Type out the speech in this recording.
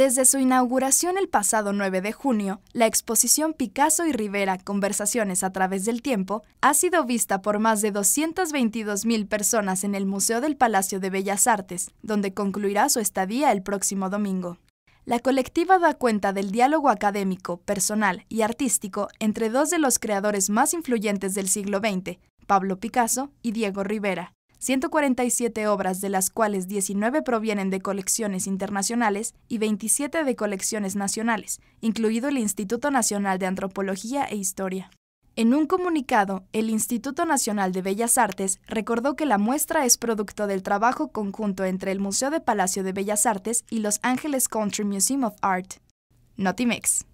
Desde su inauguración el pasado 9 de junio, la exposición Picasso y Rivera, Conversaciones a través del tiempo, ha sido vista por más de 222.000 personas en el Museo del Palacio de Bellas Artes, donde concluirá su estadía el próximo domingo. La colectiva da cuenta del diálogo académico, personal y artístico entre dos de los creadores más influyentes del siglo XX, Pablo Picasso y Diego Rivera, 147 obras de las cuales 19 provienen de colecciones internacionales y 27 de colecciones nacionales, incluido el Instituto Nacional de Antropología e Historia. En un comunicado, el Instituto Nacional de Bellas Artes recordó que la muestra es producto del trabajo conjunto entre el Museo de Palacio de Bellas Artes y Los Ángeles Country Museum of Art. Notimex.